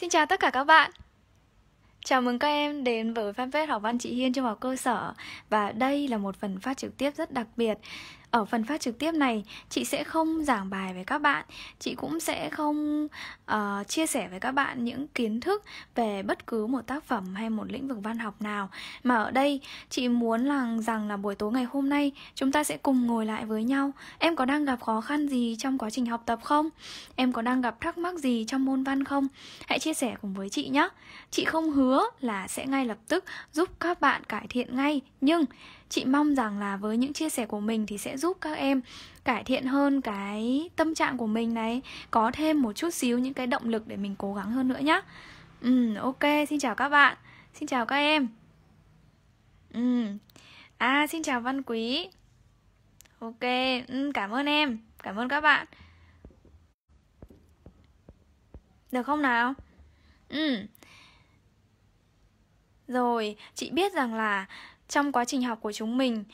Xin chào tất cả các bạn Chào mừng các em đến với fanpage học văn chị Hiên trung học cơ sở Và đây là một phần phát trực tiếp rất đặc biệt ở phần phát trực tiếp này chị sẽ không giảng bài với các bạn chị cũng sẽ không uh, chia sẻ với các bạn những kiến thức về bất cứ một tác phẩm hay một lĩnh vực văn học nào mà ở đây chị muốn là rằng là buổi tối ngày hôm nay chúng ta sẽ cùng ngồi lại với nhau em có đang gặp khó khăn gì trong quá trình học tập không em có đang gặp thắc mắc gì trong môn văn không hãy chia sẻ cùng với chị nhé chị không hứa là sẽ ngay lập tức giúp các bạn cải thiện ngay nhưng chị mong rằng là với những chia sẻ của mình thì sẽ giúp các em cải thiện hơn cái tâm trạng của mình này có thêm một chút xíu những cái động lực để mình cố gắng hơn nữa nhá ừ ok xin chào các bạn xin chào các em ừ à xin chào văn quý ok ừ, cảm ơn em cảm ơn các bạn được không nào ừ rồi, chị biết rằng là trong quá trình học của chúng mình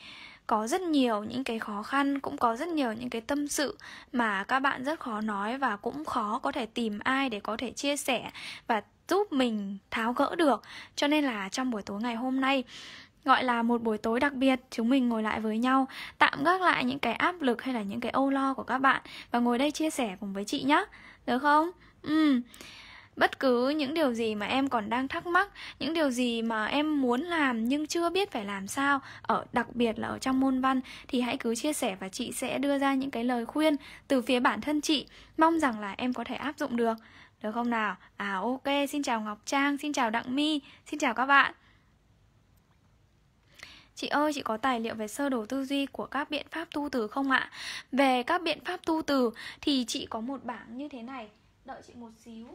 có rất nhiều những cái khó khăn cũng có rất nhiều những cái tâm sự mà các bạn rất khó nói và cũng khó có thể tìm ai để có thể chia sẻ và giúp mình tháo gỡ được cho nên là trong buổi tối ngày hôm nay gọi là một buổi tối đặc biệt chúng mình ngồi lại với nhau tạm gác lại những cái áp lực hay là những cái âu lo của các bạn và ngồi đây chia sẻ cùng với chị nhé được không ừ bất cứ những điều gì mà em còn đang thắc mắc những điều gì mà em muốn làm nhưng chưa biết phải làm sao ở đặc biệt là ở trong môn văn thì hãy cứ chia sẻ và chị sẽ đưa ra những cái lời khuyên từ phía bản thân chị mong rằng là em có thể áp dụng được được không nào à ok xin chào ngọc trang xin chào đặng my xin chào các bạn Chị ơi, chị có tài liệu về sơ đồ tư duy của các biện pháp tu từ không ạ? Về các biện pháp tu từ thì chị có một bảng như thế này. Đợi chị một xíu.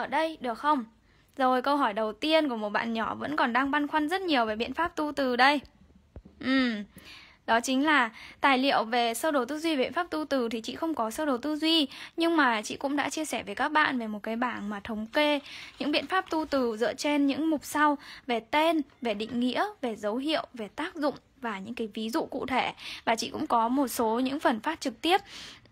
ở đây được không? Rồi câu hỏi đầu tiên của một bạn nhỏ vẫn còn đang băn khoăn rất nhiều về biện pháp tu từ đây. Ừ, đó chính là tài liệu về sơ đồ tư duy biện pháp tu từ thì chị không có sơ đồ tư duy nhưng mà chị cũng đã chia sẻ với các bạn về một cái bảng mà thống kê những biện pháp tu từ dựa trên những mục sau về tên, về định nghĩa, về dấu hiệu, về tác dụng và những cái ví dụ cụ thể và chị cũng có một số những phần phát trực tiếp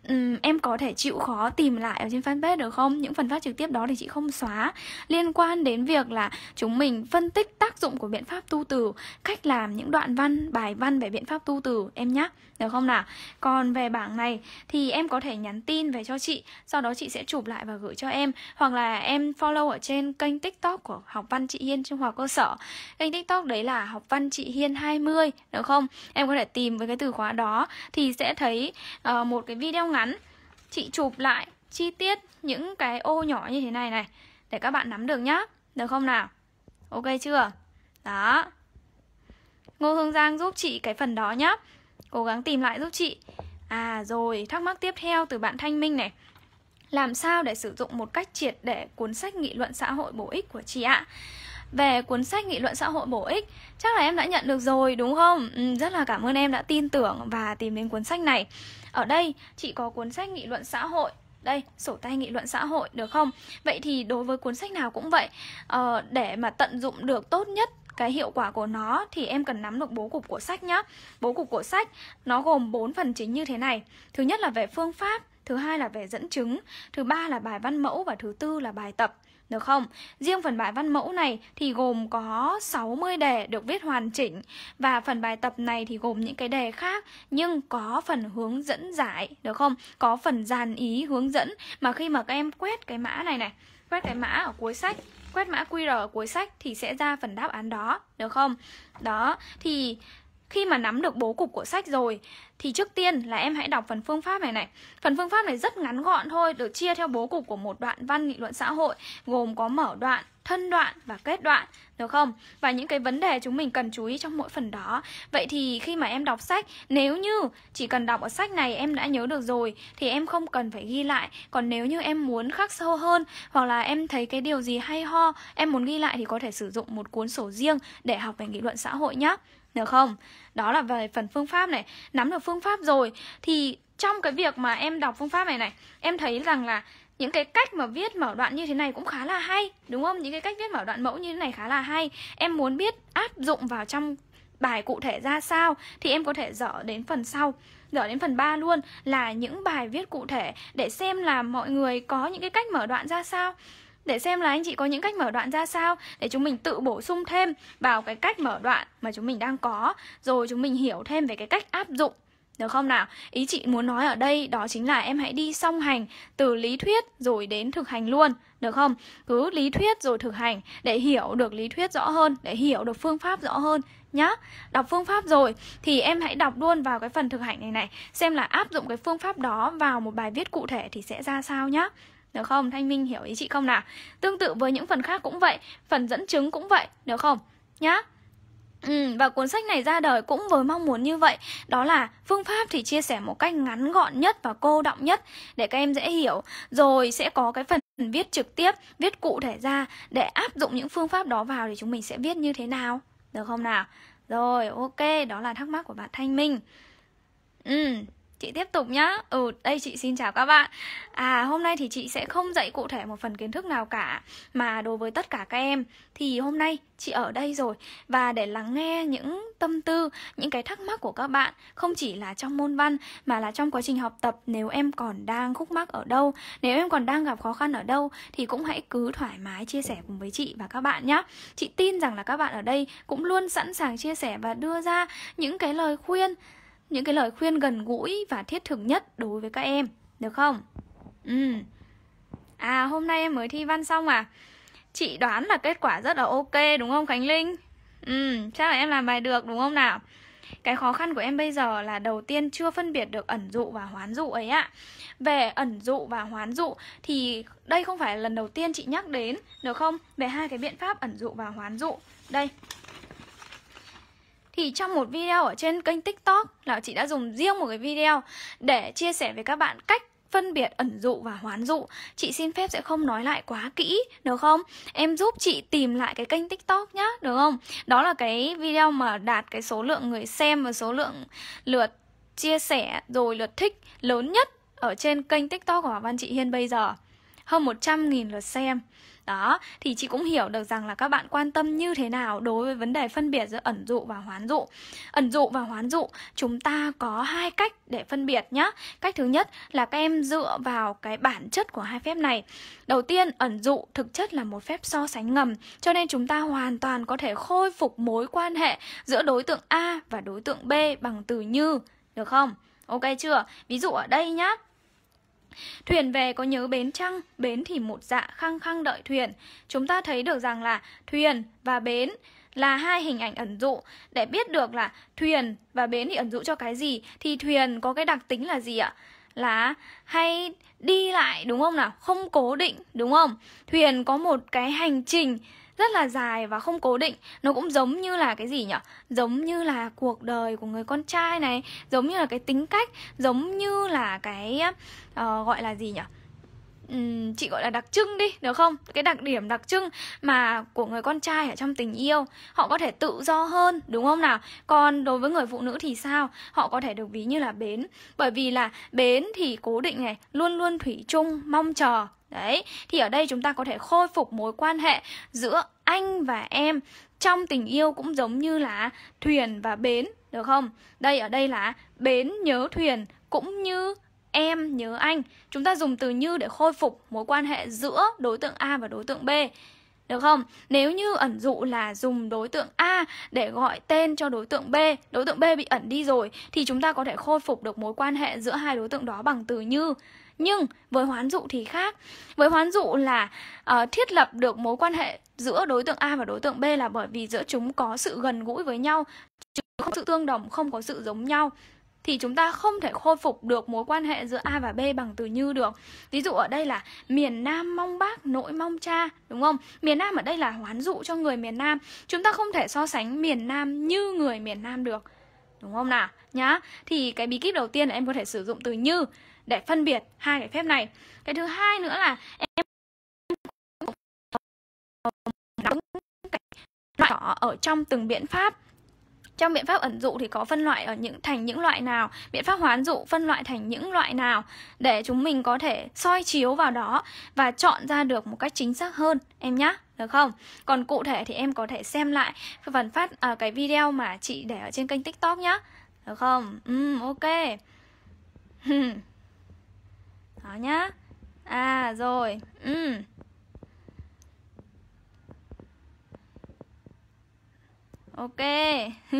um, em có thể chịu khó tìm lại ở trên fanpage được không những phần phát trực tiếp đó thì chị không xóa liên quan đến việc là chúng mình phân tích tác dụng của biện pháp tu từ cách làm những đoạn văn bài văn về biện pháp tu từ em nhé được không nào còn về bảng này thì em có thể nhắn tin về cho chị sau đó chị sẽ chụp lại và gửi cho em hoặc là em follow ở trên kênh tiktok của học văn chị hiên trung học cơ sở kênh tiktok đấy là học văn chị hiên 20 được không em có thể tìm với cái từ khóa đó thì sẽ thấy uh, một cái video ngắn ngắn Chị chụp lại chi tiết những cái ô nhỏ như thế này này Để các bạn nắm được nhá Được không nào? Ok chưa? Đó Ngô Hương Giang giúp chị cái phần đó nhá Cố gắng tìm lại giúp chị À rồi, thắc mắc tiếp theo từ bạn Thanh Minh này làm sao để sử dụng một cách triệt để cuốn sách nghị luận xã hội bổ ích của chị ạ? về cuốn sách nghị luận xã hội bổ ích. Chắc là em đã nhận được rồi đúng không? Ừ, rất là cảm ơn em đã tin tưởng và tìm đến cuốn sách này. Ở đây chị có cuốn sách nghị luận xã hội đây sổ tay nghị luận xã hội được không vậy thì đối với cuốn sách nào cũng vậy ờ, để mà tận dụng được tốt nhất cái hiệu quả của nó thì em cần nắm được bố cục của sách nhé bố cục của sách nó gồm 4 phần chính như thế này thứ nhất là về phương pháp thứ hai là về dẫn chứng thứ ba là bài văn mẫu và thứ tư là bài tập được không? Riêng phần bài văn mẫu này thì gồm có 60 đề được viết hoàn chỉnh và phần bài tập này thì gồm những cái đề khác nhưng có phần hướng dẫn giải, được không? Có phần dàn ý hướng dẫn mà khi mà các em quét cái mã này này, quét cái mã ở cuối sách quét mã QR ở cuối sách thì sẽ ra phần đáp án đó, được không? Đó, thì khi mà nắm được bố cục của sách rồi thì trước tiên là em hãy đọc phần phương pháp này này phần phương pháp này rất ngắn gọn thôi được chia theo bố cục của một đoạn văn nghị luận xã hội gồm có mở đoạn thân đoạn và kết đoạn được không và những cái vấn đề chúng mình cần chú ý trong mỗi phần đó vậy thì khi mà em đọc sách nếu như chỉ cần đọc ở sách này em đã nhớ được rồi thì em không cần phải ghi lại còn nếu như em muốn khắc sâu hơn hoặc là em thấy cái điều gì hay ho em muốn ghi lại thì có thể sử dụng một cuốn sổ riêng để học về nghị luận xã hội nhé được không đó là về phần phương pháp này nắm được phương pháp rồi thì trong cái việc mà em đọc phương pháp này này em thấy rằng là những cái cách mà viết mở đoạn như thế này cũng khá là hay đúng không những cái cách viết mở đoạn mẫu như thế này khá là hay em muốn biết áp dụng vào trong bài cụ thể ra sao thì em có thể dở đến phần sau dở đến phần 3 luôn là những bài viết cụ thể để xem là mọi người có những cái cách mở đoạn ra sao để xem là anh chị có những cách mở đoạn ra sao để chúng mình tự bổ sung thêm vào cái cách mở đoạn mà chúng mình đang có rồi chúng mình hiểu thêm về cái cách áp dụng được không nào? Ý chị muốn nói ở đây đó chính là em hãy đi song hành từ lý thuyết rồi đến thực hành luôn, được không? Cứ lý thuyết rồi thực hành để hiểu được lý thuyết rõ hơn, để hiểu được phương pháp rõ hơn nhá. Đọc phương pháp rồi thì em hãy đọc luôn vào cái phần thực hành này này, xem là áp dụng cái phương pháp đó vào một bài viết cụ thể thì sẽ ra sao nhá được không? Thanh Minh hiểu ý chị không nào? Tương tự với những phần khác cũng vậy, phần dẫn chứng cũng vậy, được không? Nhá. Ừ, và cuốn sách này ra đời cũng với mong muốn như vậy Đó là phương pháp thì chia sẻ một cách ngắn gọn nhất và cô động nhất Để các em dễ hiểu Rồi sẽ có cái phần viết trực tiếp, viết cụ thể ra Để áp dụng những phương pháp đó vào thì chúng mình sẽ viết như thế nào Được không nào? Rồi, ok, đó là thắc mắc của bạn Thanh Minh Ừ chị tiếp tục nhá ừ đây chị xin chào các bạn à hôm nay thì chị sẽ không dạy cụ thể một phần kiến thức nào cả mà đối với tất cả các em thì hôm nay chị ở đây rồi và để lắng nghe những tâm tư những cái thắc mắc của các bạn không chỉ là trong môn văn mà là trong quá trình học tập nếu em còn đang khúc mắc ở đâu nếu em còn đang gặp khó khăn ở đâu thì cũng hãy cứ thoải mái chia sẻ cùng với chị và các bạn nhé chị tin rằng là các bạn ở đây cũng luôn sẵn sàng chia sẻ và đưa ra những cái lời khuyên những cái lời khuyên gần gũi và thiết thực nhất đối với các em được không ừ à hôm nay em mới thi văn xong à chị đoán là kết quả rất là ok đúng không khánh linh ừ chắc là em làm bài được đúng không nào cái khó khăn của em bây giờ là đầu tiên chưa phân biệt được ẩn dụ và hoán dụ ấy ạ về ẩn dụ và hoán dụ thì đây không phải là lần đầu tiên chị nhắc đến được không về hai cái biện pháp ẩn dụ và hoán dụ đây thì trong một video ở trên kênh tiktok là chị đã dùng riêng một cái video để chia sẻ với các bạn cách phân biệt ẩn dụ và hoán dụ chị xin phép sẽ không nói lại quá kỹ được không em giúp chị tìm lại cái kênh tiktok nhá được không đó là cái video mà đạt cái số lượng người xem và số lượng lượt chia sẻ rồi lượt thích lớn nhất ở trên kênh tiktok của Hòa Văn Chị Hiên bây giờ hơn 100.000 lượt xem đó thì chị cũng hiểu được rằng là các bạn quan tâm như thế nào đối với vấn đề phân biệt giữa ẩn dụ và hoán dụ ẩn dụ và hoán dụ chúng ta có hai cách để phân biệt nhé, cách thứ nhất là các em dựa vào cái bản chất của hai phép này đầu tiên ẩn dụ thực chất là một phép so sánh ngầm cho nên chúng ta hoàn toàn có thể khôi phục mối quan hệ giữa đối tượng a và đối tượng b bằng từ như được không ok chưa ví dụ ở đây nhé. Thuyền về có nhớ bến chăng? Bến thì một dạ khăng khăng đợi thuyền. Chúng ta thấy được rằng là thuyền và bến là hai hình ảnh ẩn dụ để biết được là thuyền và bến thì ẩn dụ cho cái gì thì thuyền có cái đặc tính là gì ạ? Là hay đi lại đúng không nào? Không cố định đúng không? Thuyền có một cái hành trình rất là dài và không cố định nó cũng giống như là cái gì nhở giống như là cuộc đời của người con trai này giống như là cái tính cách giống như là cái uh, gọi là gì nhở um, chị gọi là đặc trưng đi được không cái đặc điểm đặc trưng mà của người con trai ở trong tình yêu họ có thể tự do hơn đúng không nào còn đối với người phụ nữ thì sao họ có thể được ví như là bến bởi vì là bến thì cố định này luôn luôn thủy chung mong chờ Đấy, thì ở đây chúng ta có thể khôi phục mối quan hệ giữa anh và em trong tình yêu cũng giống như là thuyền và bến, được không? Đây ở đây là bến nhớ thuyền cũng như em nhớ anh. Chúng ta dùng từ như để khôi phục mối quan hệ giữa đối tượng A và đối tượng B. Được không? Nếu như ẩn dụ là dùng đối tượng A để gọi tên cho đối tượng B, đối tượng B bị ẩn đi rồi thì chúng ta có thể khôi phục được mối quan hệ giữa hai đối tượng đó bằng từ như nhưng với hoán dụ thì khác với hoán dụ là uh, thiết lập được mối quan hệ giữa đối tượng a và đối tượng b là bởi vì giữa chúng có sự gần gũi với nhau chứ không sự tương đồng không có sự giống nhau thì chúng ta không thể khôi phục được mối quan hệ giữa A và B bằng từ như được. Ví dụ ở đây là miền Nam mong bác, nội mong cha, đúng không? Miền Nam ở đây là hoán dụ cho người miền Nam. Chúng ta không thể so sánh miền Nam như người miền Nam được. Đúng không nào? Nhá. Thì cái bí kíp đầu tiên là em có thể sử dụng từ như để phân biệt hai cái phép này cái thứ hai nữa là em loại cỏ ở trong từng biện pháp trong biện pháp ẩn dụ thì có phân loại ở những thành những loại nào biện pháp hoán dụ phân loại thành những loại nào để chúng mình có thể soi chiếu vào đó và chọn ra được một cách chính xác hơn em nhá, được không? Còn cụ thể thì em có thể xem lại phần phát à, cái video mà chị để ở trên kênh TikTok nhá. Được không? Ừ, ok. đó nhá à rồi ừ ok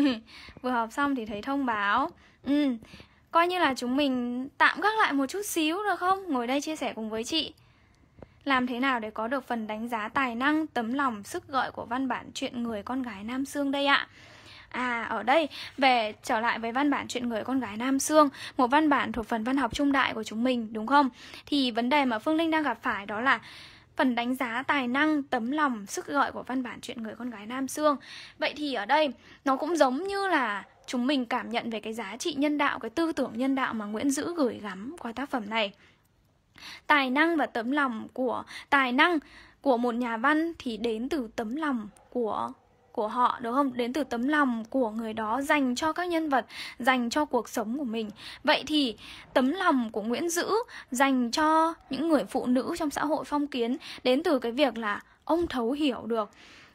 vừa học xong thì thấy thông báo ừ coi như là chúng mình tạm gác lại một chút xíu được không ngồi đây chia sẻ cùng với chị làm thế nào để có được phần đánh giá tài năng, tấm lòng, sức gợi của văn bản chuyện người con gái Nam Sương đây ạ? À ở đây về trở lại với văn bản chuyện người con gái Nam Sương, một văn bản thuộc phần văn học trung đại của chúng mình đúng không? Thì vấn đề mà Phương Linh đang gặp phải đó là phần đánh giá tài năng, tấm lòng, sức gọi của văn bản chuyện người con gái Nam Sương. Vậy thì ở đây nó cũng giống như là chúng mình cảm nhận về cái giá trị nhân đạo, cái tư tưởng nhân đạo mà Nguyễn Dữ gửi gắm qua tác phẩm này. Tài năng và tấm lòng của tài năng của một nhà văn thì đến từ tấm lòng của của họ đúng không đến từ tấm lòng của người đó dành cho các nhân vật dành cho cuộc sống của mình vậy thì tấm lòng của nguyễn dữ dành cho những người phụ nữ trong xã hội phong kiến đến từ cái việc là ông thấu hiểu được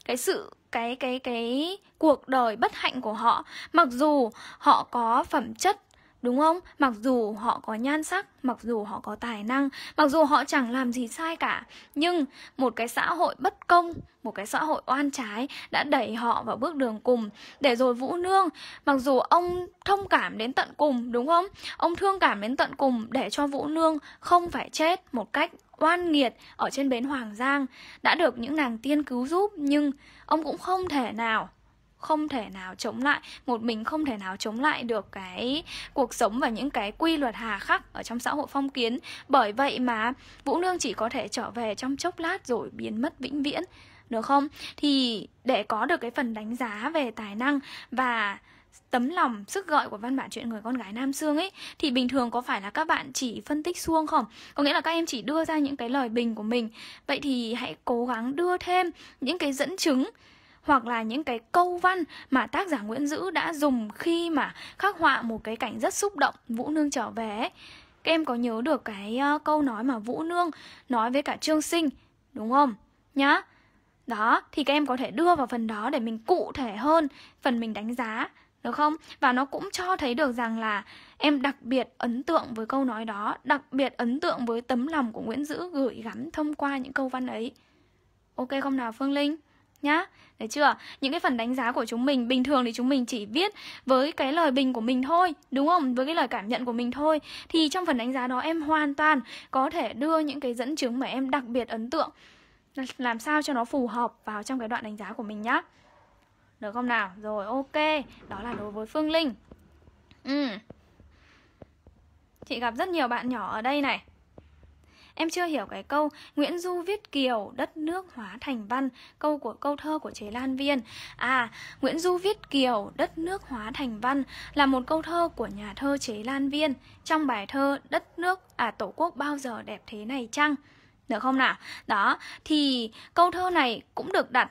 cái sự cái cái cái cuộc đời bất hạnh của họ mặc dù họ có phẩm chất đúng không mặc dù họ có nhan sắc mặc dù họ có tài năng mặc dù họ chẳng làm gì sai cả nhưng một cái xã hội bất công một cái xã hội oan trái đã đẩy họ vào bước đường cùng để rồi vũ nương mặc dù ông thông cảm đến tận cùng đúng không ông thương cảm đến tận cùng để cho vũ nương không phải chết một cách oan nghiệt ở trên bến hoàng giang đã được những nàng tiên cứu giúp nhưng ông cũng không thể nào không thể nào chống lại một mình không thể nào chống lại được cái cuộc sống và những cái quy luật hà khắc ở trong xã hội phong kiến bởi vậy mà vũ nương chỉ có thể trở về trong chốc lát rồi biến mất vĩnh viễn được không thì để có được cái phần đánh giá về tài năng và tấm lòng sức gọi của văn bản chuyện người con gái Nam xương ấy thì bình thường có phải là các bạn chỉ phân tích xuông không? Có nghĩa là các em chỉ đưa ra những cái lời bình của mình. Vậy thì hãy cố gắng đưa thêm những cái dẫn chứng hoặc là những cái câu văn mà tác giả Nguyễn Dữ đã dùng khi mà khắc họa một cái cảnh rất xúc động Vũ Nương trở về Các em có nhớ được cái uh, câu nói mà Vũ Nương nói với cả Trương Sinh đúng không? Nhá. Đó, thì các em có thể đưa vào phần đó để mình cụ thể hơn phần mình đánh giá được không? Và nó cũng cho thấy được rằng là em đặc biệt ấn tượng với câu nói đó, đặc biệt ấn tượng với tấm lòng của Nguyễn Dữ gửi gắm thông qua những câu văn ấy. Ok không nào Phương Linh? nhá Đấy chưa? Những cái phần đánh giá của chúng mình bình thường thì chúng mình chỉ viết với cái lời bình của mình thôi, đúng không? Với cái lời cảm nhận của mình thôi. Thì trong phần đánh giá đó em hoàn toàn có thể đưa những cái dẫn chứng mà em đặc biệt ấn tượng làm sao cho nó phù hợp vào trong cái đoạn đánh giá của mình nhá. Được không nào? Rồi ok, đó là đối với Phương Linh. Ừ. Chị gặp rất nhiều bạn nhỏ ở đây này. Em chưa hiểu cái câu Nguyễn Du viết kiều đất nước hóa thành văn Câu của câu thơ của chế Lan Viên À, Nguyễn Du viết kiều đất nước hóa thành văn Là một câu thơ của nhà thơ chế Lan Viên Trong bài thơ Đất nước, à Tổ quốc bao giờ đẹp thế này chăng? Được không nào? Đó, thì câu thơ này cũng được đặt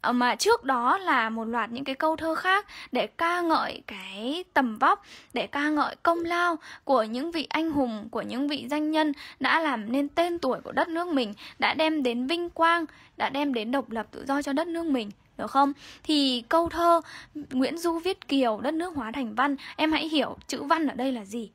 Ờ, mà trước đó là một loạt những cái câu thơ khác để ca ngợi cái tầm vóc để ca ngợi công lao của những vị anh hùng của những vị danh nhân đã làm nên tên tuổi của đất nước mình đã đem đến vinh quang đã đem đến độc lập tự do cho đất nước mình được không? Thì câu thơ Nguyễn Du viết Kiều đất nước hóa thành văn Em hãy hiểu chữ văn ở đây là gì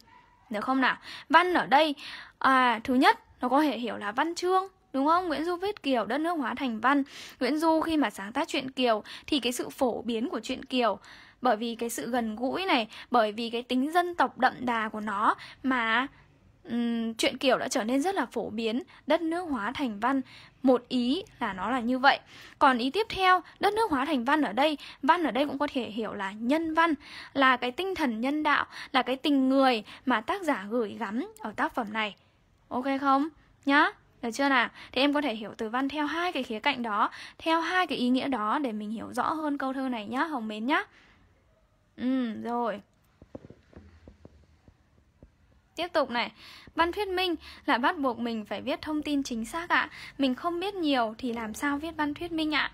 Được không nào? Văn ở đây à, Thứ nhất nó có thể hiểu là văn chương đúng không nguyễn du viết kiều đất nước hóa thành văn nguyễn du khi mà sáng tác truyện kiều thì cái sự phổ biến của truyện kiều bởi vì cái sự gần gũi này bởi vì cái tính dân tộc đậm đà của nó mà um, chuyện kiểu đã trở nên rất là phổ biến đất nước hóa thành văn một ý là nó là như vậy còn ý tiếp theo đất nước hóa thành văn ở đây văn ở đây cũng có thể hiểu là nhân văn là cái tinh thần nhân đạo là cái tình người mà tác giả gửi gắm ở tác phẩm này ok không nhá được chưa nào? Thì em có thể hiểu từ văn theo hai cái khía cạnh đó, theo hai cái ý nghĩa đó để mình hiểu rõ hơn câu thơ này nhá, Hồng mến nhá. Ừ, rồi. Tiếp tục này, văn thuyết minh là bắt buộc mình phải viết thông tin chính xác ạ. À. Mình không biết nhiều thì làm sao viết văn thuyết minh ạ? À?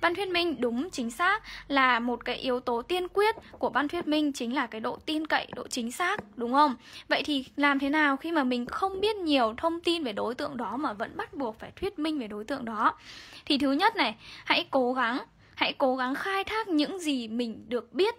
văn thuyết minh đúng chính xác là một cái yếu tố tiên quyết của văn thuyết minh chính là cái độ tin cậy độ chính xác đúng không vậy thì làm thế nào khi mà mình không biết nhiều thông tin về đối tượng đó mà vẫn bắt buộc phải thuyết minh về đối tượng đó thì thứ nhất này hãy cố gắng hãy cố gắng khai thác những gì mình được biết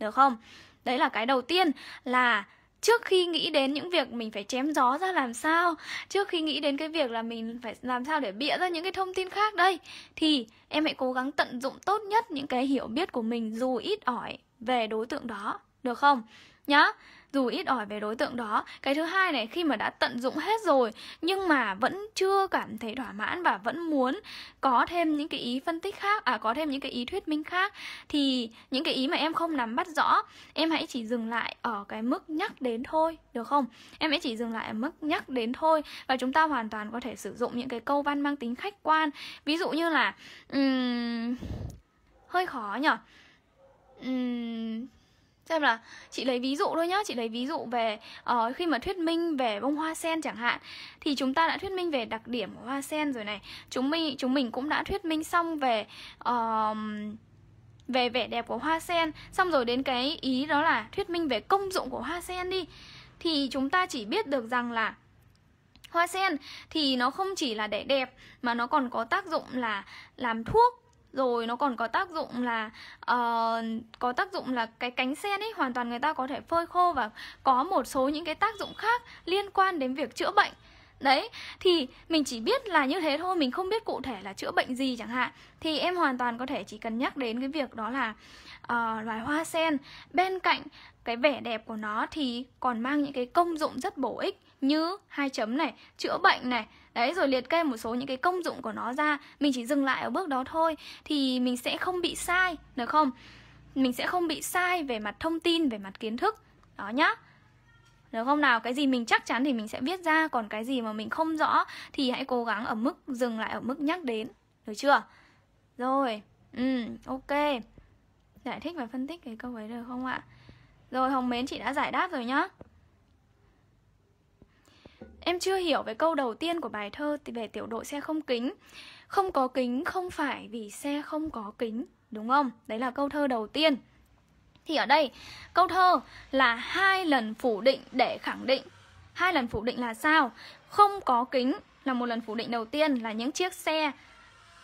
được không đấy là cái đầu tiên là trước khi nghĩ đến những việc mình phải chém gió ra làm sao trước khi nghĩ đến cái việc là mình phải làm sao để bịa ra những cái thông tin khác đây thì em hãy cố gắng tận dụng tốt nhất những cái hiểu biết của mình dù ít ỏi về đối tượng đó được không nhá dù ít ỏi về đối tượng đó cái thứ hai này khi mà đã tận dụng hết rồi nhưng mà vẫn chưa cảm thấy thỏa mãn và vẫn muốn có thêm những cái ý phân tích khác à có thêm những cái ý thuyết minh khác thì những cái ý mà em không nắm bắt rõ em hãy chỉ dừng lại ở cái mức nhắc đến thôi được không em hãy chỉ dừng lại ở mức nhắc đến thôi và chúng ta hoàn toàn có thể sử dụng những cái câu văn mang tính khách quan ví dụ như là um, hơi khó nhở um, xem là chị lấy ví dụ thôi nhá chị lấy ví dụ về uh, khi mà thuyết minh về bông hoa sen chẳng hạn thì chúng ta đã thuyết minh về đặc điểm của hoa sen rồi này chúng mình chúng mình cũng đã thuyết minh xong về uh, về vẻ đẹp của hoa sen xong rồi đến cái ý đó là thuyết minh về công dụng của hoa sen đi thì chúng ta chỉ biết được rằng là hoa sen thì nó không chỉ là để đẹp mà nó còn có tác dụng là làm thuốc rồi nó còn có tác dụng là uh, có tác dụng là cái cánh sen ấy hoàn toàn người ta có thể phơi khô và có một số những cái tác dụng khác liên quan đến việc chữa bệnh Đấy, thì mình chỉ biết là như thế thôi, mình không biết cụ thể là chữa bệnh gì chẳng hạn Thì em hoàn toàn có thể chỉ cần nhắc đến cái việc đó là uh, loài hoa sen Bên cạnh cái vẻ đẹp của nó thì còn mang những cái công dụng rất bổ ích như hai chấm này, chữa bệnh này, đấy rồi liệt kê một số những cái công dụng của nó ra mình chỉ dừng lại ở bước đó thôi thì mình sẽ không bị sai được không mình sẽ không bị sai về mặt thông tin về mặt kiến thức đó nhá được không nào cái gì mình chắc chắn thì mình sẽ viết ra còn cái gì mà mình không rõ thì hãy cố gắng ở mức dừng lại ở mức nhắc đến được chưa rồi ừ ok giải thích và phân tích cái câu ấy được không ạ rồi hồng mến chị đã giải đáp rồi nhá Em chưa hiểu về câu đầu tiên của bài thơ về tiểu đội xe không kính Không có kính không phải vì xe không có kính Đúng không? Đấy là câu thơ đầu tiên Thì ở đây câu thơ là hai lần phủ định để khẳng định Hai lần phủ định là sao? Không có kính là một lần phủ định đầu tiên là những chiếc xe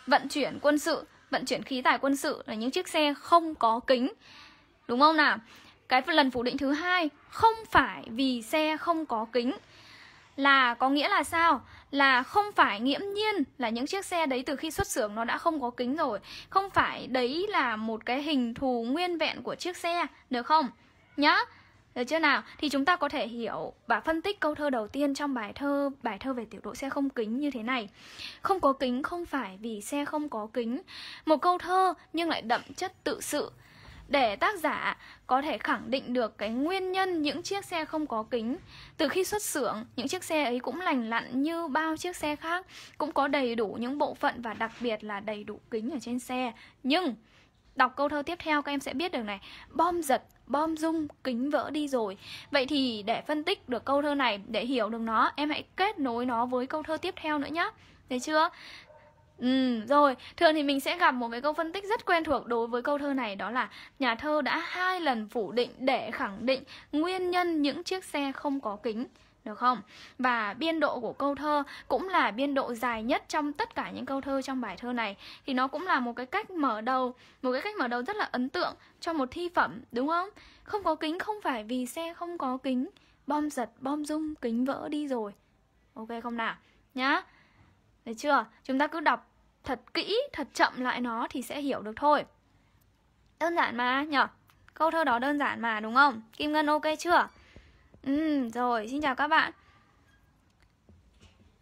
vận chuyển quân sự Vận chuyển khí tài quân sự là những chiếc xe không có kính Đúng không nào? Cái lần phủ định thứ hai không phải vì xe không có kính là có nghĩa là sao? Là không phải nghiễm nhiên là những chiếc xe đấy từ khi xuất xưởng nó đã không có kính rồi Không phải đấy là một cái hình thù nguyên vẹn của chiếc xe, được không? Nhá, được chưa nào? Thì chúng ta có thể hiểu và phân tích câu thơ đầu tiên trong bài thơ bài thơ về tiểu độ xe không kính như thế này. Không có kính không phải vì xe không có kính. Một câu thơ nhưng lại đậm chất tự sự để tác giả có thể khẳng định được cái nguyên nhân những chiếc xe không có kính. Từ khi xuất xưởng, những chiếc xe ấy cũng lành lặn như bao chiếc xe khác, cũng có đầy đủ những bộ phận và đặc biệt là đầy đủ kính ở trên xe. Nhưng đọc câu thơ tiếp theo các em sẽ biết được này, bom giật bom rung, kính vỡ đi rồi. Vậy thì để phân tích được câu thơ này, để hiểu được nó, em hãy kết nối nó với câu thơ tiếp theo nữa nhé. Thấy chưa? Ừ, rồi, thường thì mình sẽ gặp một cái câu phân tích rất quen thuộc đối với câu thơ này đó là nhà thơ đã hai lần phủ định để khẳng định nguyên nhân những chiếc xe không có kính được không? Và biên độ của câu thơ cũng là biên độ dài nhất trong tất cả những câu thơ trong bài thơ này thì nó cũng là một cái cách mở đầu, một cái cách mở đầu rất là ấn tượng cho một thi phẩm, đúng không? Không có kính không phải vì xe không có kính, bom giật, bom rung, kính vỡ đi rồi. Ok không nào? Nhá. Được chưa? Chúng ta cứ đọc thật kỹ, thật chậm lại nó thì sẽ hiểu được thôi Đơn giản mà nhở Câu thơ đó đơn giản mà đúng không? Kim Ngân ok chưa? Ừ, rồi, xin chào các bạn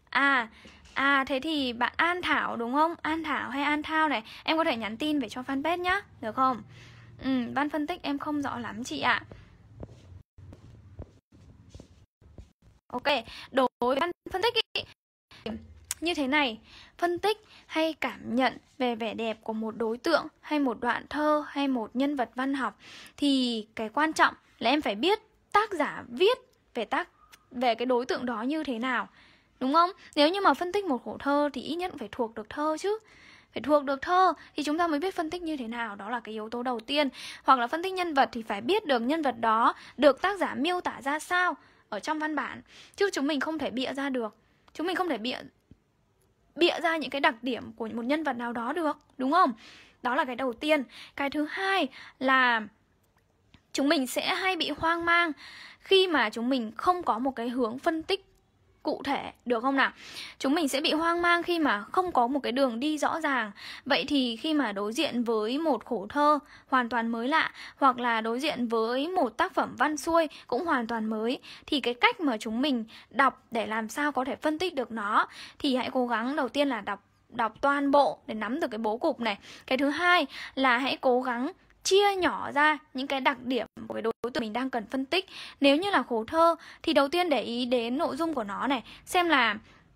À, à thế thì bạn An Thảo đúng không? An Thảo hay An Thao này Em có thể nhắn tin về cho fanpage nhá, được không? Ừ, ban phân tích em không rõ lắm chị ạ à. Ok, đối với ban phân tích ý, như thế này phân tích hay cảm nhận về vẻ đẹp của một đối tượng hay một đoạn thơ hay một nhân vật văn học thì cái quan trọng là em phải biết tác giả viết về tác về cái đối tượng đó như thế nào đúng không nếu như mà phân tích một khổ thơ thì ít nhất cũng phải thuộc được thơ chứ phải thuộc được thơ thì chúng ta mới biết phân tích như thế nào đó là cái yếu tố đầu tiên hoặc là phân tích nhân vật thì phải biết được nhân vật đó được tác giả miêu tả ra sao ở trong văn bản chứ chúng mình không thể bịa ra được chúng mình không thể bịa bịa ra những cái đặc điểm của một nhân vật nào đó được đúng không đó là cái đầu tiên cái thứ hai là chúng mình sẽ hay bị hoang mang khi mà chúng mình không có một cái hướng phân tích cụ thể được không nào chúng mình sẽ bị hoang mang khi mà không có một cái đường đi rõ ràng vậy thì khi mà đối diện với một khổ thơ hoàn toàn mới lạ hoặc là đối diện với một tác phẩm văn xuôi cũng hoàn toàn mới thì cái cách mà chúng mình đọc để làm sao có thể phân tích được nó thì hãy cố gắng đầu tiên là đọc đọc toàn bộ để nắm được cái bố cục này cái thứ hai là hãy cố gắng chia nhỏ ra những cái đặc điểm của cái đối tượng mình đang cần phân tích nếu như là khổ thơ thì đầu tiên để ý đến nội dung của nó này xem là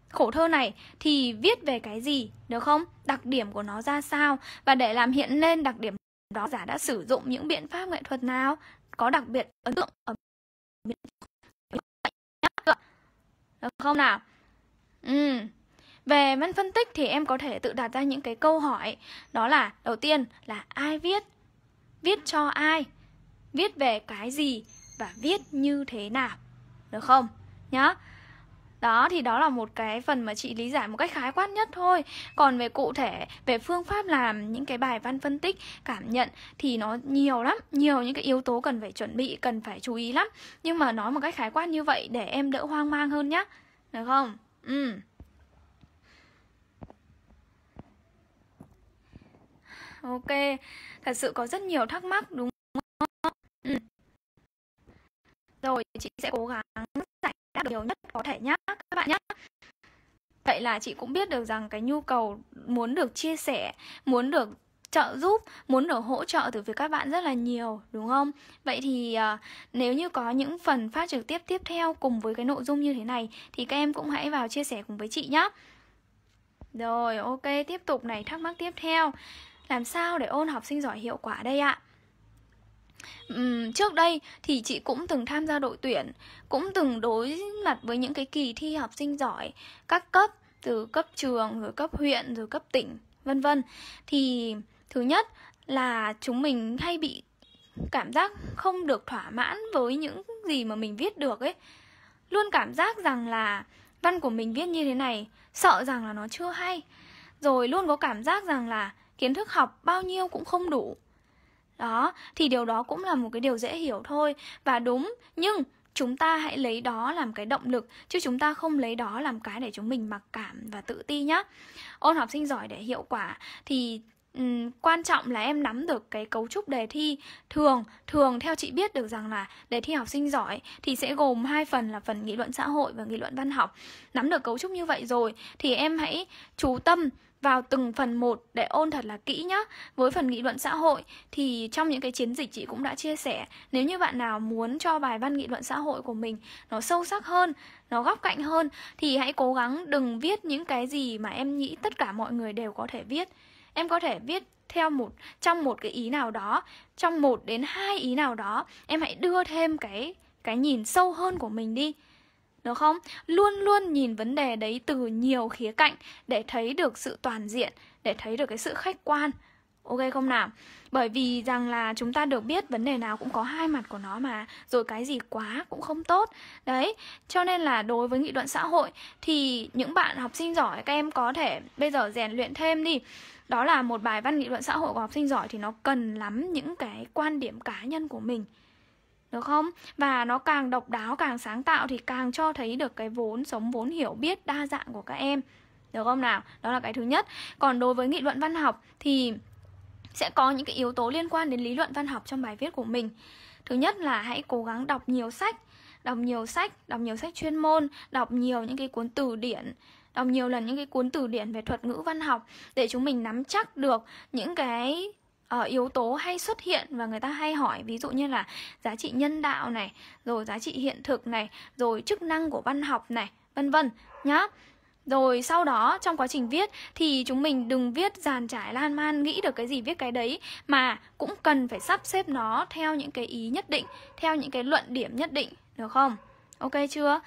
khổ thơ này thì viết về cái gì được không đặc điểm của nó ra sao và để làm hiện lên đặc điểm đó giả đã sử dụng những biện pháp nghệ thuật nào có đặc biệt ấn tượng ở được không nào ừ. về văn phân tích thì em có thể tự đặt ra những cái câu hỏi đó là đầu tiên là ai viết viết cho ai, viết về cái gì và viết như thế nào. Được không? Nhá. Đó thì đó là một cái phần mà chị lý giải một cách khái quát nhất thôi Còn về cụ thể, về phương pháp làm những cái bài văn phân tích, cảm nhận thì nó nhiều lắm Nhiều những cái yếu tố cần phải chuẩn bị, cần phải chú ý lắm Nhưng mà nói một cách khái quát như vậy để em đỡ hoang mang hơn nhá Được không? Ừ Ok, thật sự có rất nhiều thắc mắc đúng không? Ừ. Rồi, chị sẽ cố gắng giải đáp nhiều nhất có thể nhé các bạn nhé. Vậy là chị cũng biết được rằng cái nhu cầu muốn được chia sẻ, muốn được trợ giúp, muốn được hỗ trợ từ phía các bạn rất là nhiều, đúng không? Vậy thì uh, nếu như có những phần phát trực tiếp tiếp theo cùng với cái nội dung như thế này thì các em cũng hãy vào chia sẻ cùng với chị nhé. Rồi, ok, tiếp tục này, thắc mắc tiếp theo làm sao để ôn học sinh giỏi hiệu quả đây ạ Uhm, trước đây thì chị cũng từng tham gia đội tuyển cũng từng đối mặt với những cái kỳ thi học sinh giỏi các cấp từ cấp trường rồi cấp huyện rồi cấp tỉnh vân vân thì thứ nhất là chúng mình hay bị cảm giác không được thỏa mãn với những gì mà mình viết được ấy luôn cảm giác rằng là văn của mình viết như thế này sợ rằng là nó chưa hay rồi luôn có cảm giác rằng là kiến thức học bao nhiêu cũng không đủ đó thì điều đó cũng là một cái điều dễ hiểu thôi và đúng nhưng chúng ta hãy lấy đó làm cái động lực chứ chúng ta không lấy đó làm cái để chúng mình mặc cảm và tự ti nhá ôn học sinh giỏi để hiệu quả thì um, quan trọng là em nắm được cái cấu trúc đề thi thường thường theo chị biết được rằng là đề thi học sinh giỏi thì sẽ gồm hai phần là phần nghị luận xã hội và nghị luận văn học nắm được cấu trúc như vậy rồi thì em hãy chú tâm vào từng phần một để ôn thật là kỹ nhá. Với phần nghị luận xã hội thì trong những cái chiến dịch chị cũng đã chia sẻ, nếu như bạn nào muốn cho bài văn nghị luận xã hội của mình nó sâu sắc hơn, nó góc cạnh hơn thì hãy cố gắng đừng viết những cái gì mà em nghĩ tất cả mọi người đều có thể viết. Em có thể viết theo một trong một cái ý nào đó, trong một đến hai ý nào đó, em hãy đưa thêm cái cái nhìn sâu hơn của mình đi đúng không luôn luôn nhìn vấn đề đấy từ nhiều khía cạnh để thấy được sự toàn diện để thấy được cái sự khách quan ok không nào bởi vì rằng là chúng ta được biết vấn đề nào cũng có hai mặt của nó mà rồi cái gì quá cũng không tốt đấy cho nên là đối với nghị luận xã hội thì những bạn học sinh giỏi các em có thể bây giờ rèn luyện thêm đi đó là một bài văn nghị luận xã hội của học sinh giỏi thì nó cần lắm những cái quan điểm cá nhân của mình được không? Và nó càng độc đáo, càng sáng tạo thì càng cho thấy được cái vốn sống vốn hiểu biết đa dạng của các em. Được không nào? Đó là cái thứ nhất. Còn đối với nghị luận văn học thì sẽ có những cái yếu tố liên quan đến lý luận văn học trong bài viết của mình. Thứ nhất là hãy cố gắng đọc nhiều sách, đọc nhiều sách, đọc nhiều sách chuyên môn, đọc nhiều những cái cuốn từ điển, đọc nhiều lần những cái cuốn từ điển về thuật ngữ văn học để chúng mình nắm chắc được những cái uh, yếu tố hay xuất hiện và người ta hay hỏi ví dụ như là giá trị nhân đạo này rồi giá trị hiện thực này rồi chức năng của văn học này vân vân nhá rồi sau đó trong quá trình viết thì chúng mình đừng viết dàn trải lan man nghĩ được cái gì viết cái đấy mà cũng cần phải sắp xếp nó theo những cái ý nhất định, theo những cái luận điểm nhất định, được không? Ok chưa?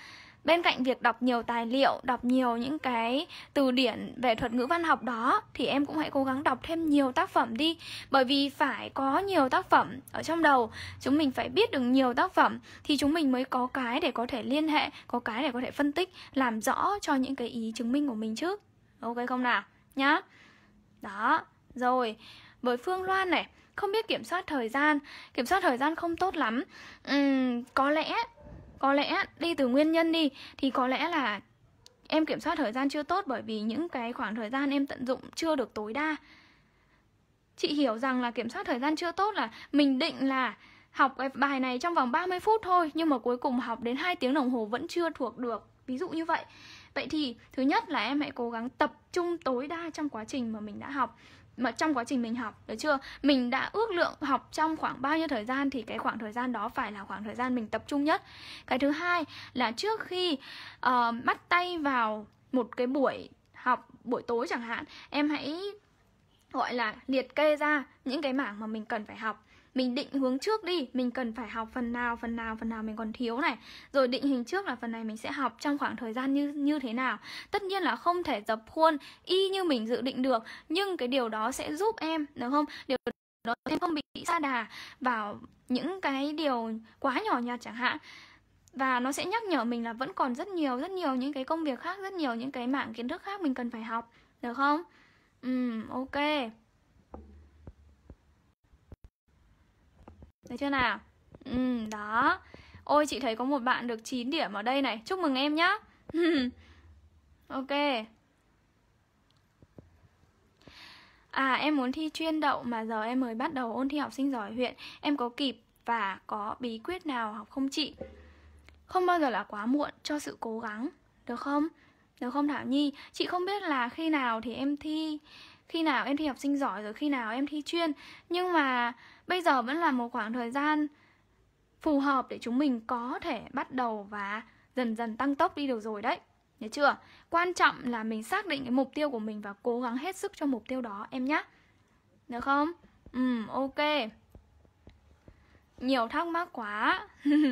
bên cạnh việc đọc nhiều tài liệu đọc nhiều những cái từ điển về thuật ngữ văn học đó thì em cũng hãy cố gắng đọc thêm nhiều tác phẩm đi bởi vì phải có nhiều tác phẩm ở trong đầu chúng mình phải biết được nhiều tác phẩm thì chúng mình mới có cái để có thể liên hệ có cái để có thể phân tích làm rõ cho những cái ý chứng minh của mình chứ ok không nào nhá đó rồi bởi phương loan này không biết kiểm soát thời gian kiểm soát thời gian không tốt lắm uhm, có lẽ có lẽ đi từ nguyên nhân đi thì có lẽ là em kiểm soát thời gian chưa tốt bởi vì những cái khoảng thời gian em tận dụng chưa được tối đa chị hiểu rằng là kiểm soát thời gian chưa tốt là mình định là học cái bài này trong vòng 30 phút thôi nhưng mà cuối cùng học đến 2 tiếng đồng hồ vẫn chưa thuộc được ví dụ như vậy vậy thì thứ nhất là em hãy cố gắng tập trung tối đa trong quá trình mà mình đã học mà trong quá trình mình học được chưa mình đã ước lượng học trong khoảng bao nhiêu thời gian thì cái khoảng thời gian đó phải là khoảng thời gian mình tập trung nhất cái thứ hai là trước khi uh, bắt tay vào một cái buổi học buổi tối chẳng hạn em hãy gọi là liệt kê ra những cái mảng mà mình cần phải học mình định hướng trước đi mình cần phải học phần nào phần nào phần nào mình còn thiếu này rồi định hình trước là phần này mình sẽ học trong khoảng thời gian như như thế nào tất nhiên là không thể dập khuôn y như mình dự định được nhưng cái điều đó sẽ giúp em được không điều đó em không bị xa đà vào những cái điều quá nhỏ nhặt chẳng hạn và nó sẽ nhắc nhở mình là vẫn còn rất nhiều rất nhiều những cái công việc khác rất nhiều những cái mạng kiến thức khác mình cần phải học được không ừ ok đấy chưa nào? Ừ, đó Ôi chị thấy có một bạn được 9 điểm ở đây này Chúc mừng em nhá Ok À em muốn thi chuyên đậu mà giờ em mới bắt đầu ôn thi học sinh giỏi huyện Em có kịp và có bí quyết nào học không chị? Không bao giờ là quá muộn cho sự cố gắng Được không? Được không Thảo Nhi? Chị không biết là khi nào thì em thi khi nào em thi học sinh giỏi rồi khi nào em thi chuyên nhưng mà bây giờ vẫn là một khoảng thời gian phù hợp để chúng mình có thể bắt đầu và dần dần tăng tốc đi được rồi đấy nhớ chưa quan trọng là mình xác định cái mục tiêu của mình và cố gắng hết sức cho mục tiêu đó em nhé được không ừ ok nhiều thắc mắc quá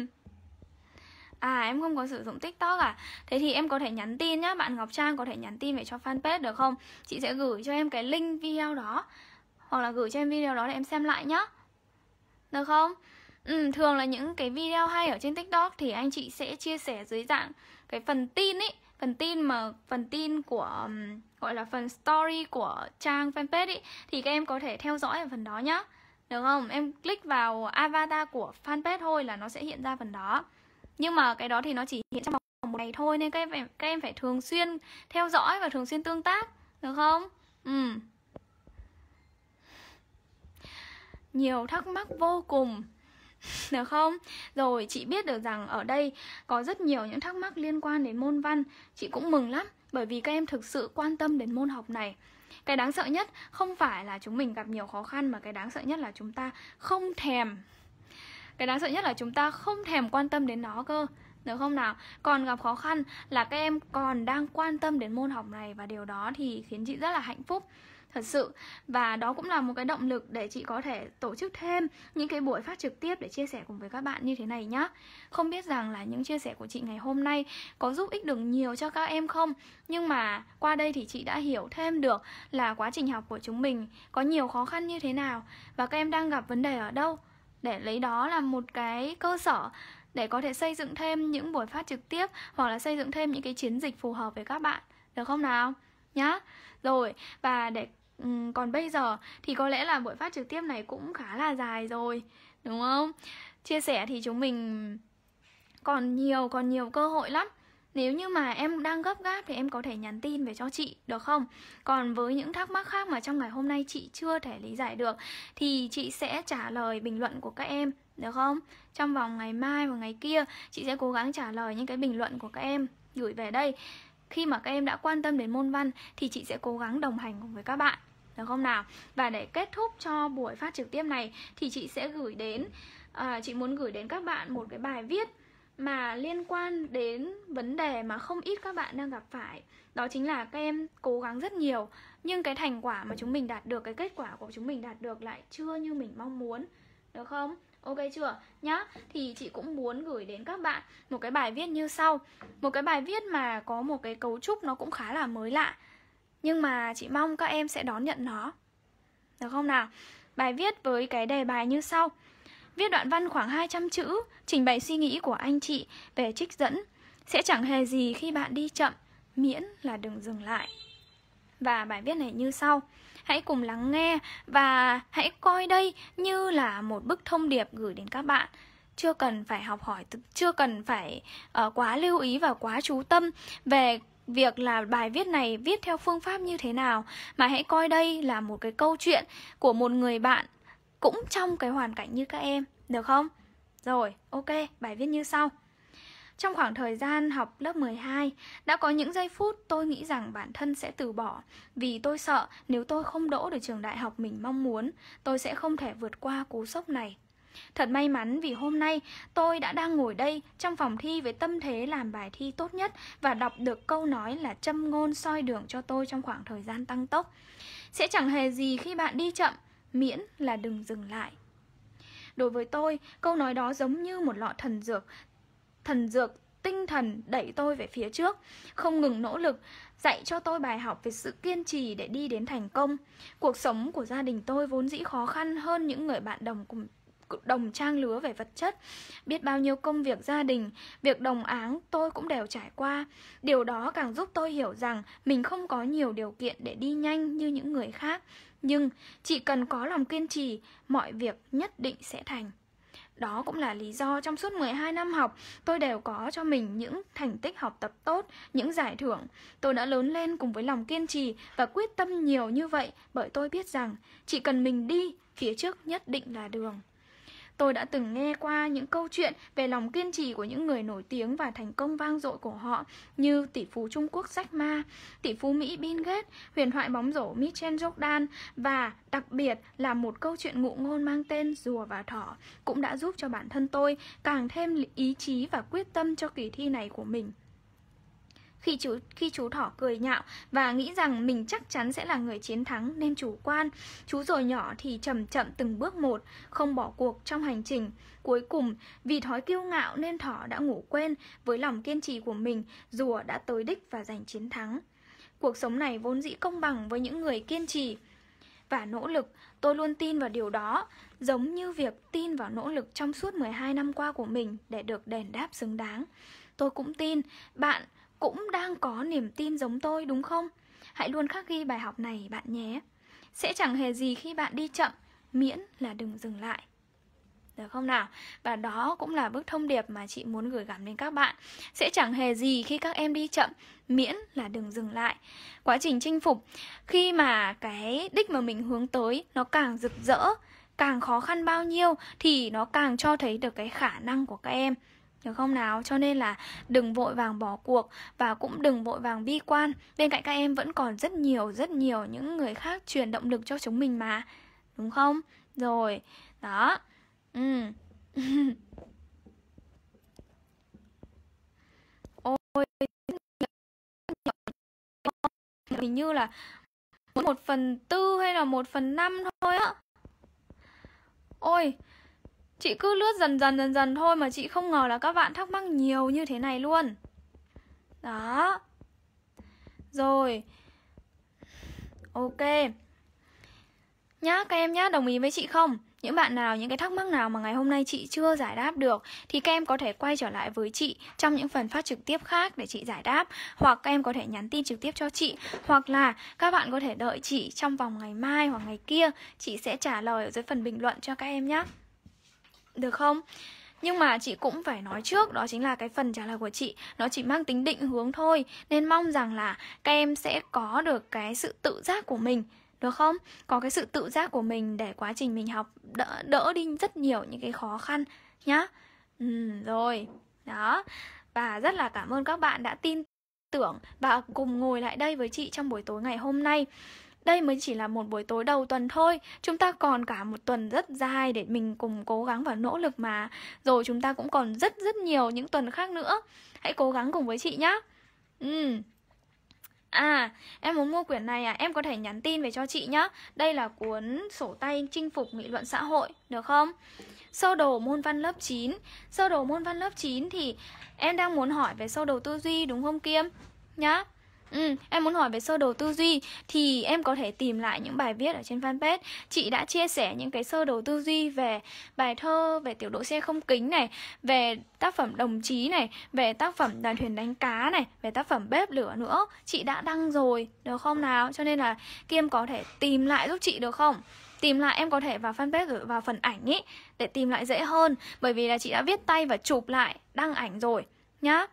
À em không có sử dụng TikTok à Thế thì em có thể nhắn tin nhá Bạn Ngọc Trang có thể nhắn tin về cho fanpage được không Chị sẽ gửi cho em cái link video đó Hoặc là gửi cho em video đó để em xem lại nhá Được không ừ, Thường là những cái video hay ở trên TikTok Thì anh chị sẽ chia sẻ dưới dạng Cái phần tin ấy phần tin mà phần tin của gọi là phần story của trang fanpage ý, thì các em có thể theo dõi ở phần đó nhá được không em click vào avatar của fanpage thôi là nó sẽ hiện ra phần đó nhưng mà cái đó thì nó chỉ hiện trong vòng một ngày thôi nên các em phải, các em phải thường xuyên theo dõi và thường xuyên tương tác được không ừ nhiều thắc mắc vô cùng được không? Rồi chị biết được rằng ở đây có rất nhiều những thắc mắc liên quan đến môn văn Chị cũng mừng lắm bởi vì các em thực sự quan tâm đến môn học này Cái đáng sợ nhất không phải là chúng mình gặp nhiều khó khăn mà cái đáng sợ nhất là chúng ta không thèm cái đáng sợ nhất là chúng ta không thèm quan tâm đến nó cơ được không nào? Còn gặp khó khăn là các em còn đang quan tâm đến môn học này và điều đó thì khiến chị rất là hạnh phúc thật sự và đó cũng là một cái động lực để chị có thể tổ chức thêm những cái buổi phát trực tiếp để chia sẻ cùng với các bạn như thế này nhá không biết rằng là những chia sẻ của chị ngày hôm nay có giúp ích được nhiều cho các em không nhưng mà qua đây thì chị đã hiểu thêm được là quá trình học của chúng mình có nhiều khó khăn như thế nào và các em đang gặp vấn đề ở đâu để lấy đó là một cái cơ sở để có thể xây dựng thêm những buổi phát trực tiếp hoặc là xây dựng thêm những cái chiến dịch phù hợp với các bạn được không nào nhá rồi và để còn bây giờ thì có lẽ là buổi phát trực tiếp này cũng khá là dài rồi đúng không chia sẻ thì chúng mình còn nhiều còn nhiều cơ hội lắm nếu như mà em đang gấp gáp thì em có thể nhắn tin về cho chị được không? Còn với những thắc mắc khác mà trong ngày hôm nay chị chưa thể lý giải được thì chị sẽ trả lời bình luận của các em được không? Trong vòng ngày mai và ngày kia chị sẽ cố gắng trả lời những cái bình luận của các em gửi về đây. Khi mà các em đã quan tâm đến môn văn thì chị sẽ cố gắng đồng hành cùng với các bạn được không nào? Và để kết thúc cho buổi phát trực tiếp này thì chị sẽ gửi đến à, chị muốn gửi đến các bạn một cái bài viết mà liên quan đến vấn đề mà không ít các bạn đang gặp phải đó chính là các em cố gắng rất nhiều nhưng cái thành quả mà chúng mình đạt được cái kết quả của chúng mình đạt được lại chưa như mình mong muốn được không ok chưa nhá thì chị cũng muốn gửi đến các bạn một cái bài viết như sau một cái bài viết mà có một cái cấu trúc nó cũng khá là mới lạ nhưng mà chị mong các em sẽ đón nhận nó được không nào bài viết với cái đề bài như sau Viết đoạn văn khoảng 200 chữ, trình bày suy nghĩ của anh chị về trích dẫn sẽ chẳng hề gì khi bạn đi chậm, miễn là đừng dừng lại. Và bài viết này như sau Hãy cùng lắng nghe và hãy coi đây như là một bức thông điệp gửi đến các bạn chưa cần phải học hỏi chưa cần phải uh, quá lưu ý và quá chú tâm về việc là bài viết này viết theo phương pháp như thế nào mà hãy coi đây là một cái câu chuyện của một người bạn cũng trong cái hoàn cảnh như các em, được không? Rồi, ok, bài viết như sau. Trong khoảng thời gian học lớp 12, đã có những giây phút tôi nghĩ rằng bản thân sẽ từ bỏ vì tôi sợ nếu tôi không đỗ được trường đại học mình mong muốn, tôi sẽ không thể vượt qua cú sốc này. Thật may mắn vì hôm nay tôi đã đang ngồi đây trong phòng thi với tâm thế làm bài thi tốt nhất và đọc được câu nói là châm ngôn soi đường cho tôi trong khoảng thời gian tăng tốc. Sẽ chẳng hề gì khi bạn đi chậm miễn là đừng dừng lại. Đối với tôi, câu nói đó giống như một lọ thần dược, thần dược tinh thần đẩy tôi về phía trước, không ngừng nỗ lực, dạy cho tôi bài học về sự kiên trì để đi đến thành công. Cuộc sống của gia đình tôi vốn dĩ khó khăn hơn những người bạn đồng cùng đồng trang lứa về vật chất Biết bao nhiêu công việc gia đình, việc đồng áng tôi cũng đều trải qua Điều đó càng giúp tôi hiểu rằng mình không có nhiều điều kiện để đi nhanh như những người khác nhưng chỉ cần có lòng kiên trì, mọi việc nhất định sẽ thành. Đó cũng là lý do trong suốt 12 năm học, tôi đều có cho mình những thành tích học tập tốt, những giải thưởng. Tôi đã lớn lên cùng với lòng kiên trì và quyết tâm nhiều như vậy bởi tôi biết rằng chỉ cần mình đi, phía trước nhất định là đường. Tôi đã từng nghe qua những câu chuyện về lòng kiên trì của những người nổi tiếng và thành công vang dội của họ như tỷ phú Trung Quốc Jack Ma, tỷ phú Mỹ Bill Gates, huyền thoại bóng rổ Michael Jordan và đặc biệt là một câu chuyện ngụ ngôn mang tên Rùa và Thỏ cũng đã giúp cho bản thân tôi càng thêm ý chí và quyết tâm cho kỳ thi này của mình khi chú khi chú thỏ cười nhạo và nghĩ rằng mình chắc chắn sẽ là người chiến thắng nên chủ quan. Chú rồi nhỏ thì chậm chậm từng bước một, không bỏ cuộc trong hành trình. Cuối cùng, vì thói kiêu ngạo nên thỏ đã ngủ quên, với lòng kiên trì của mình, rùa đã tới đích và giành chiến thắng. Cuộc sống này vốn dĩ công bằng với những người kiên trì và nỗ lực, tôi luôn tin vào điều đó, giống như việc tin vào nỗ lực trong suốt 12 năm qua của mình để được đền đáp xứng đáng. Tôi cũng tin bạn cũng đang có niềm tin giống tôi đúng không? Hãy luôn khắc ghi bài học này bạn nhé. Sẽ chẳng hề gì khi bạn đi chậm, miễn là đừng dừng lại. Được không nào? Và đó cũng là bức thông điệp mà chị muốn gửi gắm đến các bạn. Sẽ chẳng hề gì khi các em đi chậm, miễn là đừng dừng lại. Quá trình chinh phục, khi mà cái đích mà mình hướng tới nó càng rực rỡ, càng khó khăn bao nhiêu thì nó càng cho thấy được cái khả năng của các em được không nào cho nên là đừng vội vàng bỏ cuộc và cũng đừng vội vàng bi quan bên cạnh các em vẫn còn rất nhiều rất nhiều những người khác truyền động lực cho chúng mình mà đúng không rồi đó ừ ôi hình như là một phần tư hay là một phần năm thôi á ôi Chị cứ lướt dần dần dần dần thôi mà chị không ngờ là các bạn thắc mắc nhiều như thế này luôn Đó Rồi Ok Nhá các em nhá đồng ý với chị không? Những bạn nào, những cái thắc mắc nào mà ngày hôm nay chị chưa giải đáp được thì các em có thể quay trở lại với chị trong những phần phát trực tiếp khác để chị giải đáp hoặc các em có thể nhắn tin trực tiếp cho chị hoặc là các bạn có thể đợi chị trong vòng ngày mai hoặc ngày kia chị sẽ trả lời ở dưới phần bình luận cho các em nhé được không? Nhưng mà chị cũng phải nói trước Đó chính là cái phần trả lời của chị Nó chỉ mang tính định hướng thôi Nên mong rằng là các em sẽ có được cái sự tự giác của mình được không? Có cái sự tự giác của mình để quá trình mình học đỡ, đỡ đi rất nhiều những cái khó khăn nhá. Ừ, rồi, đó. Và rất là cảm ơn các bạn đã tin tưởng và cùng ngồi lại đây với chị trong buổi tối ngày hôm nay. Đây mới chỉ là một buổi tối đầu tuần thôi Chúng ta còn cả một tuần rất dài để mình cùng cố gắng và nỗ lực mà Rồi chúng ta cũng còn rất rất nhiều những tuần khác nữa Hãy cố gắng cùng với chị nhá Ừ À, em muốn mua quyển này à, em có thể nhắn tin về cho chị nhá Đây là cuốn sổ tay chinh phục nghị luận xã hội, được không? Sơ đồ môn văn lớp 9 Sơ đồ môn văn lớp 9 thì em đang muốn hỏi về sơ đồ tư duy đúng không Kiêm? Nhá Ừ, em muốn hỏi về sơ đồ tư duy thì em có thể tìm lại những bài viết ở trên fanpage. Chị đã chia sẻ những cái sơ đồ tư duy về bài thơ, về tiểu đội xe không kính này, về tác phẩm đồng chí này, về tác phẩm đoàn thuyền đánh cá này, về tác phẩm bếp lửa nữa. Chị đã đăng rồi, được không nào? Cho nên là Kiêm có thể tìm lại giúp chị được không? tìm lại em có thể vào fanpage rồi vào phần ảnh ý để tìm lại dễ hơn bởi vì là chị đã viết tay và chụp lại đăng ảnh rồi nhá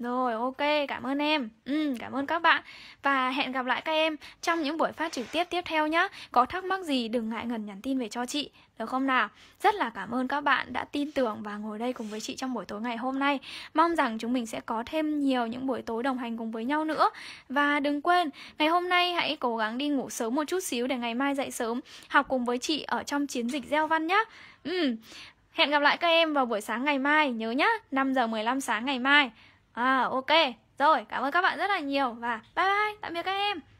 rồi ok, cảm ơn em. Ừ, ừ, cảm ơn các bạn và hẹn gặp lại các em trong những buổi phát trực tiếp tiếp theo nhé. Có thắc mắc gì đừng ngại ngần nhắn tin về cho chị được không nào? Rất là cảm ơn các bạn đã tin tưởng và ngồi đây cùng với chị trong buổi tối ngày hôm nay. Mong rằng chúng mình sẽ có thêm nhiều những buổi tối đồng hành cùng với nhau nữa. Và đừng quên, ngày hôm nay hãy cố gắng đi ngủ sớm một chút xíu để ngày mai dậy sớm học cùng với chị ở trong chiến dịch gieo văn nhé. Ừ. Hẹn gặp lại các em vào buổi sáng ngày mai, nhớ nhá, 5 giờ 15 sáng ngày mai. À ok, rồi cảm ơn các bạn rất là nhiều và bye bye, tạm biệt các em.